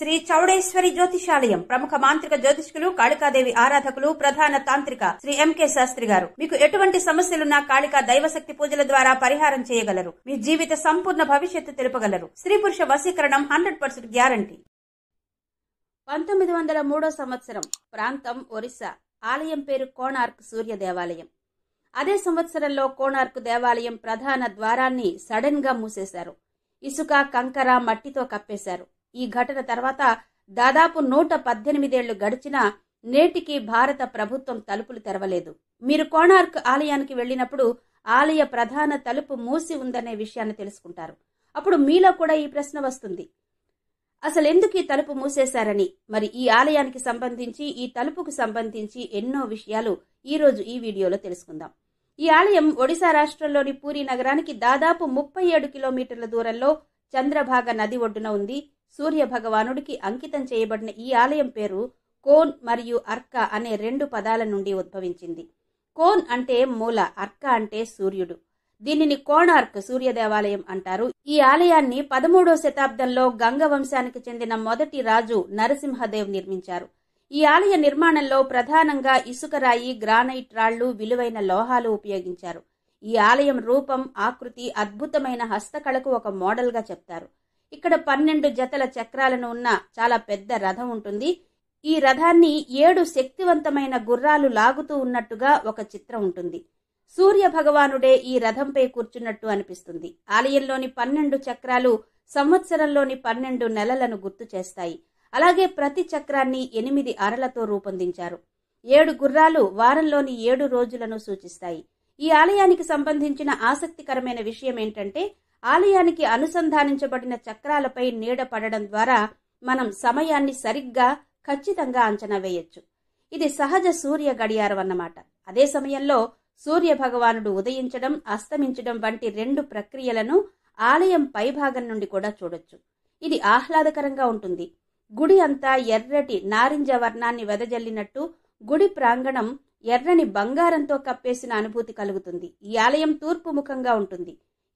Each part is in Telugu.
శ్రీ చౌడేశ్వరి జ్యోతిషాలయం ప్రముఖ మాంత్రిక జ్యోతిష్కులు కాళికాదేవి ఆరాధకులు ప్రధాన తాంత్రిక శ్రీ ఎంకే శాస్త్రి గారు మీకు ఎటువంటి సమస్యలున్నా కాళికా దైవశక్తి పూజల ద్వారా పరిహారం చేయగలరు మీ జీవిత సంపూర్ణ భవిష్యత్తు తెలుపగలరు స్త్రీ పురుష వశీకరణం హండ్రెడ్ పర్సెంట్ గ్యారంటీ పంతొమ్మిది వందల మూడో సంవత్సరం ప్రాంతం ఒరిస్సా ఆలయం పేరు కోణార్క్ సూర్య దేవాలయం అదే సంవత్సరంలో కోణార్క్ దేవాలయం ప్రధాన ద్వారాన్ని సడన్ గా మూసేశారు ఇసుక కంకర మట్టితో కప్పేశారు ఈ ఘటన తర్వాత దాదాపు నూట పద్దెనిమిదేళ్లు గడిచినా నేటికి భారత ప్రభుత్వం తలుపులు తెరవలేదు మీరు కోణార్క్ ఆలయానికి వెళ్ళినప్పుడు ఆలయ ప్రధాన తలుపు మూసి ఉందనే విషయాన్ని తెలుసుకుంటారు అప్పుడు మీలో కూడా ఈ ప్రశ్న వస్తుంది అసలు ఎందుకు ఈ తలుపు మూసేశారని మరి ఈ ఆలయానికి సంబంధించి ఈ తలుపుకు సంబంధించి ఎన్నో విషయాలు ఈరోజు ఈ వీడియోలో తెలుసుకుందాం ఈ ఆలయం ఒడిశా రాష్ట్రంలోని పూరి నగరానికి దాదాపు ముప్పై ఏడు కిలోమీటర్ల దూరంలో చంద్రభాగ నది ఒడ్డున ఉంది సూర్య భగవానుడికి అంకితం చేయబడిన ఈ ఆలయం పేరు కోన్ మరియు అర్క అనే రెండు పదాల నుండి ఉద్భవించింది కోన్ అంటే మూల అర్క అంటే సూర్యుడు దీనిని కోణార్క్ సూర్య దేవాలయం అంటారు ఈ ఆలయాన్ని పదమూడో శతాబ్దంలో గంగ వంశానికి చెందిన మొదటి రాజు నరసింహదేవ్ నిర్మించారు ఈ ఆలయ నిర్మాణంలో ప్రధానంగా ఇసుక రాయి గ్రానైట్ రాళ్లు విలువైన లోహాలు ఉపయోగించారు ఈ ఆలయం రూపం ఆకృతి అద్భుతమైన హస్తకళకు ఒక మోడల్గా చెప్తారు ఇక్కడ పన్నెండు జతల చక్రాలను ఉన్న చాలా పెద్ద రథం ఉంటుంది ఈ రథాన్ని ఏడు శక్తివంతమైన గుర్రాలు లాగుతూ ఉన్నట్టుగా ఒక చిత్రం ఉంటుంది సూర్య భగవానుడే ఈ రథంపై కూర్చున్నట్టు అనిపిస్తుంది ఆలయంలోని పన్నెండు చక్రాలు సంవత్సరంలోని పన్నెండు నెలలను గుర్తు చేస్తాయి అలాగే ప్రతి చక్రాన్ని ఎనిమిది అరలతో రూపొందించారు ఏడు గుర్రాలు వారంలోని ఏడు రోజులను సూచిస్తాయి ఈ ఆలయానికి సంబంధించిన ఆసక్తికరమైన విషయం ఏంటంటే ఆలయానికి అనుసంధానించబడిన చక్రాలపై నీడ పడడం ద్వారా మనం సమయాన్ని సరిగ్గా ఖచ్చితంగా అంచనా వేయొచ్చు ఇది సహజ సూర్య గడియారం అన్నమాట అదే సమయంలో సూర్య భగవానుడు ఉదయించడం అస్తమించడం వంటి రెండు ప్రక్రియలను ఆలయం పైభాగం నుండి కూడా చూడొచ్చు ఇది ఆహ్లాదకరంగా ఉంటుంది గుడి అంతా ఎర్రటి నారింజ వర్ణాన్ని వెదజల్లినట్టు గుడి ప్రాంగణం ఎర్రని బంగారంతో కప్పేసిన అనుభూతి కలుగుతుంది ఈ ఆలయం తూర్పు ముఖంగా ఉంటుంది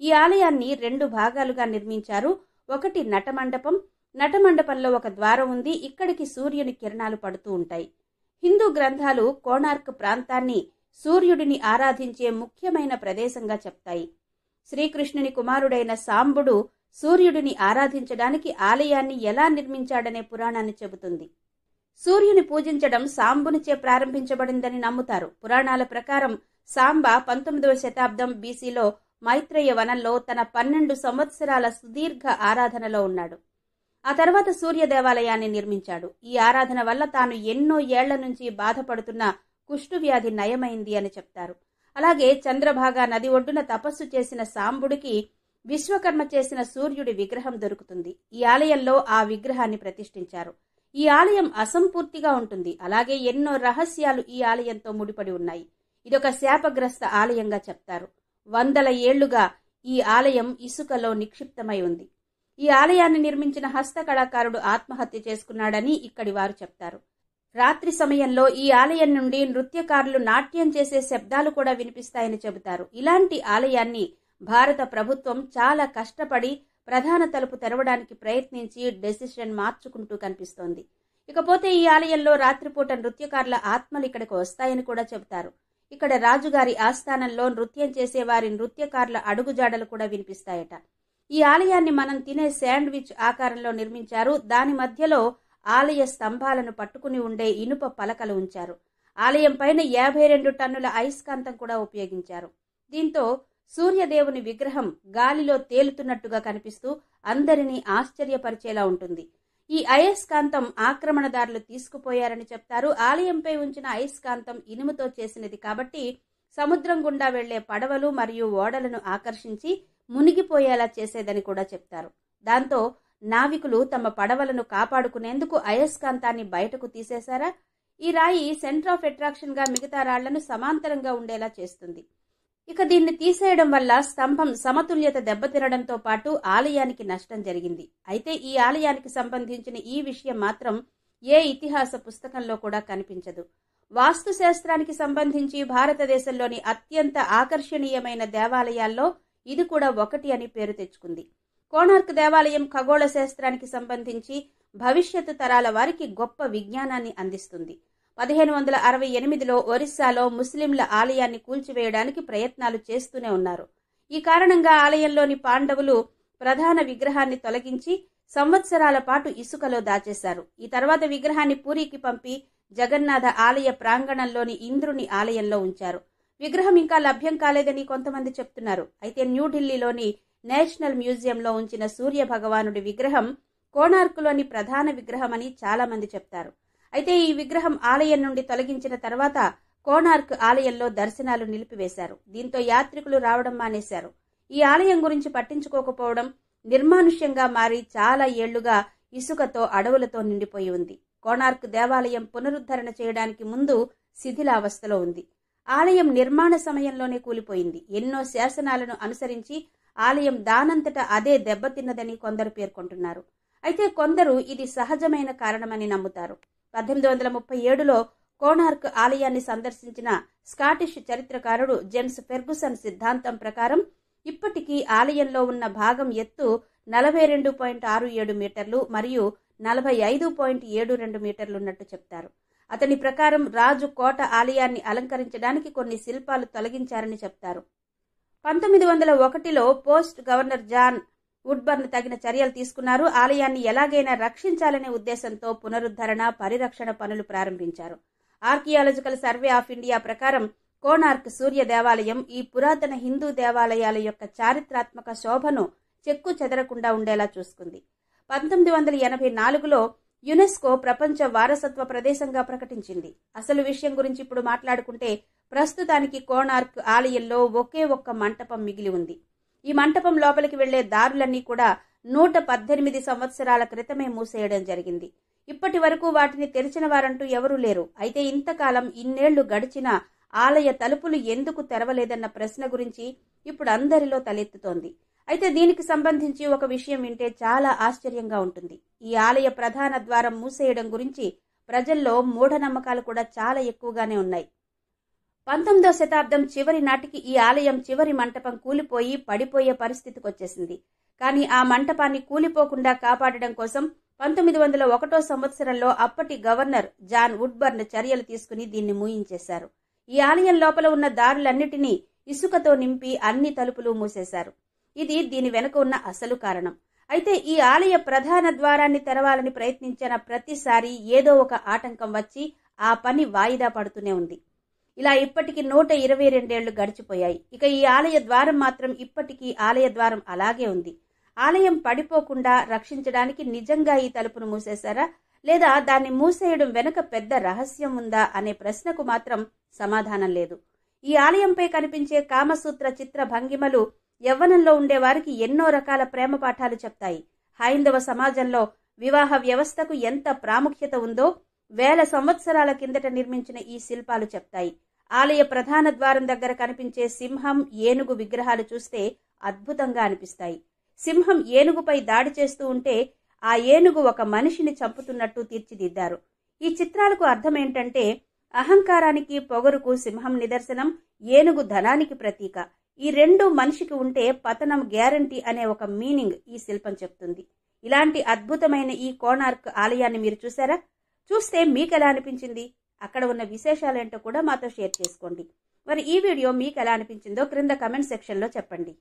ఈ ఆలయాన్ని రెండు భాగాలుగా నిర్మించారు ఒకటి నటమండపం నటమండపంలో ఒక ద్వారం ఉంది ఇక్కడికి సూర్యుని కిరణాలు పడుతూ ఉంటాయి హిందూ గ్రంథాలు కోణార్క్ ప్రాంతాన్ని సూర్యుడిని ఆరాధించే ముఖ్యమైన ప్రదేశంగా చెప్తాయి శ్రీకృష్ణుని కుమారుడైన సాంబుడు సూర్యుడిని ఆరాధించడానికి ఆలయాన్ని ఎలా నిర్మించాడనే పురాణాన్ని చెబుతుంది సూర్యుని పూజించడం సాంబునిచే ప్రారంభించబడిందని నమ్ముతారు పురాణాల ప్రకారం సాంబ పంతొమ్మిదవ శతాబ్దం బీసీలో మైత్రేయ వనంలో తన పన్నెండు సంవత్సరాల సుదీర్ఘ ఆరాధనలో ఉన్నాడు ఆ తర్వాత సూర్య దేవాలయాన్ని నిర్మించాడు ఈ ఆరాధన వల్ల తాను ఎన్నో ఏళ్ల నుంచి బాధపడుతున్న కుష్ఠువ్యాధి నయమైంది అని చెప్తారు అలాగే చంద్రభాగా నది ఒడ్డున తపస్సు చేసిన సాంబుడికి విశ్వకర్మ చేసిన సూర్యుడి విగ్రహం దొరుకుతుంది ఈ ఆలయంలో ఆ విగ్రహాన్ని ప్రతిష్ఠించారు ఈ ఆలయం అసంపూర్తిగా ఉంటుంది అలాగే ఎన్నో రహస్యాలు ఈ ఆలయంతో ముడిపడి ఉన్నాయి ఇదొక శాపగ్రస్త ఆలయంగా చెప్తారు వందల ఏళ్లుగా ఈ ఆలయం ఇసుకలో నిక్షిప్తమై ఉంది ఈ ఆలయాన్ని నిర్మించిన హస్త కళాకారుడు ఆత్మహత్య చేసుకున్నాడని ఇక్కడి వారు చెప్తారు రాత్రి సమయంలో ఈ ఆలయం నుండి నృత్యకారులు నాట్యం చేసే శబ్దాలు కూడా వినిపిస్తాయని చెబుతారు ఇలాంటి ఆలయాన్ని భారత ప్రభుత్వం చాలా కష్టపడి ప్రధాన తలుపు తెరవడానికి ప్రయత్నించి డెసిషన్ మార్చుకుంటూ కనిపిస్తోంది ఇకపోతే ఈ ఆలయంలో రాత్రిపూట నృత్యకారుల ఆత్మలు ఇక్కడికి వస్తాయని కూడా చెబుతారు ఇక్కడ రాజుగారి ఆస్థానంలో నృత్యం చేసేవారి నృత్యకారుల అడుగుజాడలు కూడా వినిపిస్తాయట ఈ ఆలయాన్ని మనం తినే శాండ్విచ్ ఆకారంలో నిర్మించారు దాని మధ్యలో ఆలయ స్తంభాలను పట్టుకుని ఉండే ఇనుప పలకలు ఉంచారు ఆలయం పైన యాభై రెండు టన్నుల అయస్కాంతం కూడా ఉపయోగించారు దీంతో సూర్యదేవుని విగ్రహం గాలిలో తేలుతున్నట్టుగా కనిపిస్తూ అందరినీ ఆశ్చర్యపరిచేలా ఉంటుంది ఈ అయస్కాంతం ఆక్రమణదారులు తీసుకుపోయారని చెప్తారు ఆలయంపై ఉంచిన అయస్కాంతం ఇనుముతో చేసినది కాబట్టి సముద్రం గుండా వెళ్లే పడవలు మరియు ఓడలను ఆకర్షించి మునిగిపోయేలా చేసేదని కూడా చెప్తారు దాంతో నావికులు తమ పడవలను కాపాడుకునేందుకు అయస్కాంతాన్ని బయటకు తీసేశారా ఈ రాయి సెంటర్ ఆఫ్ అట్రాక్షన్గా మిగతా రాళ్లను సమాంతరంగా ఉండేలా చేస్తుంది ఇక దీన్ని తీసేయడం వల్ల స్తంభం సమతుల్యత దెబ్బతినడంతో పాటు ఆలయానికి నష్టం జరిగింది అయితే ఈ ఆలయానికి సంబంధించిన ఈ విషయం మాత్రం ఏ ఇతిహాస పుస్తకంలో కూడా కనిపించదు వాస్తుశాస్త్రానికి సంబంధించి భారతదేశంలోని అత్యంత ఆకర్షణీయమైన దేవాలయాల్లో ఇది కూడా ఒకటి అని పేరు తెచ్చుకుంది కోణార్క్ దేవాలయం ఖగోళ శాస్త్రానికి సంబంధించి భవిష్యత్తు తరాల వారికి గొప్ప విజ్ఞానాన్ని అందిస్తుంది పదిహేను వందల అరవై ఎనిమిదిలో ఒరిస్సాలో ముస్లింల ఆలయాన్ని కూల్చివేయడానికి ప్రయత్నాలు చేస్తూనే ఉన్నారు ఈ కారణంగా ఆలయంలోని పాండవులు ప్రధాన విగ్రహాన్ని తొలగించి సంవత్సరాల పాటు ఇసుకలో దాచేశారు ఈ తర్వాత విగ్రహాన్ని పూరికి పంపి జగన్నాథ ఆలయ ప్రాంగణంలోని ఇంద్రుని ఆలయంలో ఉంచారు విగ్రహం ఇంకా లభ్యం కాలేదని కొంతమంది చెప్తున్నారు అయితే న్యూఢిల్లీలోని నేషనల్ మ్యూజియంలో ఉంచిన సూర్య భగవానుడి విగ్రహం కోణార్కులోని ప్రధాన విగ్రహం అని చాలా మంది చెప్తారు అయితే ఈ విగ్రహం ఆలయం నుండి తొలగించిన తర్వాత కోణార్క్ ఆలయంలో దర్శనాలు నిలిపివేశారు దీంతో యాత్రికులు రావడం మానేశారు ఈ ఆలయం గురించి పట్టించుకోకపోవడం నిర్మానుష్యంగా మారి చాలా ఏళ్లుగా ఇసుకతో అడవులతో నిండిపోయి ఉంది కోణార్క్ దేవాలయం పునరుద్ధరణ చేయడానికి ముందు శిథిలావస్థలో ఉంది ఆలయం నిర్మాణ సమయంలోనే కూలిపోయింది ఎన్నో శాసనాలను అనుసరించి ఆలయం దానంతట అదే దెబ్బతిన్నదని కొందరు పేర్కొంటున్నారు అయితే కొందరు ఇది సహజమైన కారణమని నమ్ముతారు పద్దెనిమిది వందల ముప్పై ఏడులో కోణార్క్ ఆలయాన్ని సందర్శించిన స్కాటిష్ చరిత్రకారుడు జేమ్స్ ఫెర్గుసన్ సిద్ధాంతం ప్రకారం ఇప్పటికీ ఆలయంలో ఉన్న భాగం ఎత్తు నలభై రెండు పాయింట్ ఆరు ఏడు మీటర్లు మరియు నలభై ఐదు పాయింట్ ఏడు రెండు మీటర్లున్నట్టు చెప్తారు అతని ప్రకారం రాజు కోట ఆలయాన్ని అలంకరించడానికి కొన్ని శిల్పాలు తొలగించారని చెప్తారు పంతొమ్మిది వందల ఒకటిలో పోస్ట్ గవర్నర్ జాన్ వుడ్బర్న్ తగిన చర్యలు తీసుకున్నారు ఆలయాన్ని ఎలాగైనా రక్షించాలనే ఉద్దేశంతో పునరుద్ధరణ పరిరక్షణ పనులు ప్రారంభించారు ఆర్కియాలజికల్ సర్వే ఆఫ్ ఇండియా ప్రకారం కోణార్క్ సూర్య దేవాలయం ఈ పురాతన హిందూ దేవాలయాల యొక్క చారిత్రాత్మక శోభను చెక్కు చెదరకుండా ఉండేలా చూసుకుంది పంతొమ్మిది వందల ఎనభై నాలుగులో యునెస్కో ప్రపంచ వారసత్వ ప్రదేశంగా ప్రకటించింది అసలు విషయం గురించి ఇప్పుడు మాట్లాడుకుంటే ప్రస్తుతానికి కోణార్క్ ఆలయంలో ఒకే ఒక్క మంటపం మిగిలి ఉంది ఈ మంటపం లోపలికి వెళ్లే దారులన్నీ కూడా నూట పద్దెనిమిది సంవత్సరాల క్రితమే మూసేయడం జరిగింది ఇప్పటి వరకు వాటిని తెరిచిన వారంటూ ఎవరూ లేరు అయితే ఇంతకాలం ఇన్నేళ్లు గడిచినా ఆలయ తలుపులు ఎందుకు తెరవలేదన్న ప్రశ్న గురించి ఇప్పుడు అందరిలో తలెత్తుతోంది అయితే దీనికి సంబంధించి ఒక విషయం వింటే చాలా ఆశ్చర్యంగా ఉంటుంది ఈ ఆలయ ప్రధాన ద్వారం మూసేయడం గురించి ప్రజల్లో మూఢనమ్మకాలు కూడా చాలా ఎక్కువగానే ఉన్నాయి పంతొమ్మిదో శతాబ్దం చివరి నాటికి ఈ ఆలయం చివరి మంటపం కూలిపోయి పడిపోయే పరిస్థితికి వచ్చేసింది కానీ ఆ మంటపాన్ని కూలిపోకుండా కాపాడడం కోసం పంతొమ్మిది వందల ఒకటో సంవత్సరంలో అప్పటి గవర్నర్ జాన్ వుడ్బర్న్ చర్యలు తీసుకుని దీన్ని మూయించేశారు ఈ ఆలయం లోపల ఉన్న దారులన్నిటినీ ఇసుకతో నింపి అన్ని తలుపులు మూసేశారు ఇది దీని వెనుక ఉన్న అసలు కారణం అయితే ఈ ఆలయ ప్రధాన ద్వారాన్ని తెరవాలని ప్రయత్నించిన ప్రతిసారి ఏదో ఒక ఆటంకం వచ్చి ఆ పని వాయిదా పడుతూనే ఉంది ఇలా ఇప్పటికి నూట ఇరవై రెండేళ్లు గడిచిపోయాయి ఇక ఈ ఆలయ ద్వారం మాత్రం ఇప్పటికీ ఆలయ ద్వారం అలాగే ఉంది ఆలయం పడిపోకుండా రక్షించడానికి నిజంగా ఈ తలుపును మూసేశారా లేదా దాన్ని మూసేయడం వెనుక పెద్ద రహస్యం ఉందా అనే ప్రశ్నకు మాత్రం సమాధానం లేదు ఈ ఆలయంపై కనిపించే కామసూత్ర చిత్ర భంగిమలు యవ్వనంలో ఉండేవారికి ఎన్నో రకాల ప్రేమ పాఠాలు చెప్తాయి హైందవ సమాజంలో వివాహ వ్యవస్థకు ఎంత ప్రాముఖ్యత ఉందో వేల సంవత్సరాల కిందట నిర్మించిన ఈ శిల్పాలు చెప్తాయి ఆలయ ప్రధాన ద్వారం దగ్గర కనిపించే సింహం ఏనుగు విగ్రహాలు చూస్తే అద్భుతంగా అనిపిస్తాయి సింహం ఏనుగుపై దాడి చేస్తూ ఉంటే ఆ ఏనుగు ఒక మనిషిని చంపుతున్నట్టు తీర్చిదిద్దారు ఈ చిత్రాలకు అర్థం ఏంటంటే అహంకారానికి పొగరుకు సింహం నిదర్శనం ఏనుగు ధనానికి ప్రతీక ఈ రెండు మనిషికి ఉంటే పతనం గ్యారంటీ అనే ఒక మీనింగ్ ఈ శిల్పం చెప్తుంది ఇలాంటి అద్భుతమైన ఈ కోణార్క్ ఆలయాన్ని మీరు చూసారా చూస్తే మీకు ఎలా అనిపించింది అక్కడ ఉన్న విశేషాలేంటో కూడా మాతో షేర్ చేసుకోండి మరి ఈ వీడియో మీకు ఎలా అనిపించిందో క్రింద కమెంట్ సెక్షన్లో చెప్పండి